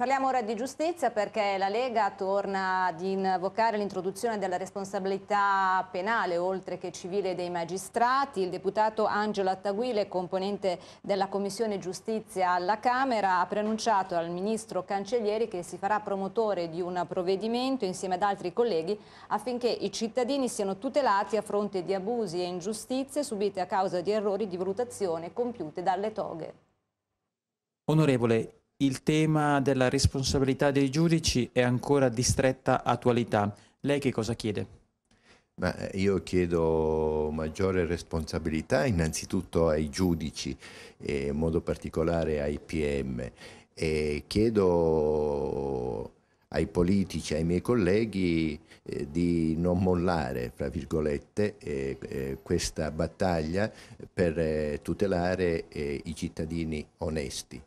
Parliamo ora di giustizia perché la Lega torna ad invocare l'introduzione della responsabilità penale oltre che civile dei magistrati. Il deputato Angelo Attaguile, componente della Commissione Giustizia alla Camera, ha preannunciato al ministro Cancellieri che si farà promotore di un provvedimento insieme ad altri colleghi affinché i cittadini siano tutelati a fronte di abusi e ingiustizie subite a causa di errori di valutazione compiute dalle toghe. Onorevole, il tema della responsabilità dei giudici è ancora di stretta attualità. Lei che cosa chiede? Ma eh, io chiedo maggiore responsabilità innanzitutto ai giudici, eh, in modo particolare ai PM, e chiedo ai politici, ai miei colleghi eh, di non mollare, fra virgolette, eh, eh questa battaglia per eh, tutelare i cittadini onesti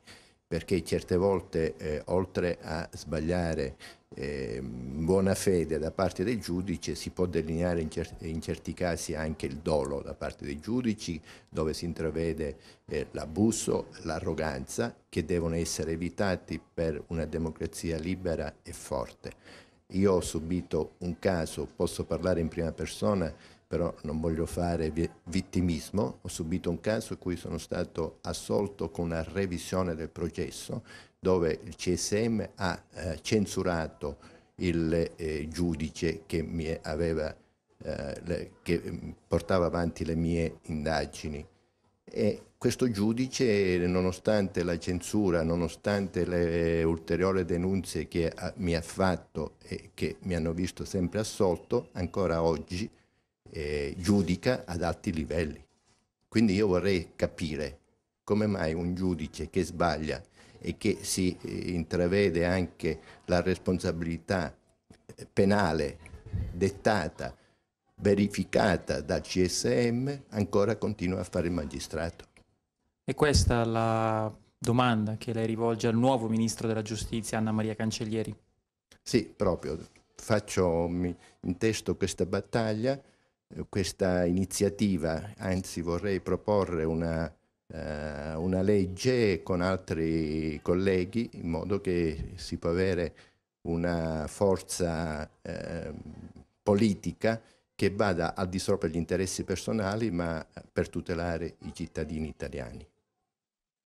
perché certe volte eh, oltre a sbagliare eh, buona fede da parte del giudice si può delineare in, cer- in, certi casi anche il dolo da parte dei giudici dove si intravede eh, l'abuso, l'arroganza che devono essere evitati per una democrazia libera e forte. Io ho subito un caso, posso parlare in prima persona, però non voglio fare vittimismo, ho subito un caso in cui sono stato assolto con una revisione del processo dove il CSM ha eh, censurato il eh, giudice che, aveva, eh, le, che mm, portava avanti le mie indagini e questo giudice, nonostante la censura, nonostante le ulteriori denunce che mi ha fatto e che mi hanno visto sempre assolto, ancora oggi eh, giudica ad alti livelli. Quindi io vorrei capire come mai un giudice che sbaglia e che si eh, intravede anche la responsabilità eh, penale dettata, verificata dal CSM, ancora continua a fare il magistrato. È questa la domanda che lei rivolge al nuovo ministro della giustizia Anna Maria Cancellieri. Sì, proprio. Faccio in testo questa battaglia, eh, questa iniziativa, anzi vorrei proporre una, eh, una legge con altri colleghi in modo che si può avere una forza eh, politica che vada al di sopra degli interessi personali ma per tutelare i cittadini italiani.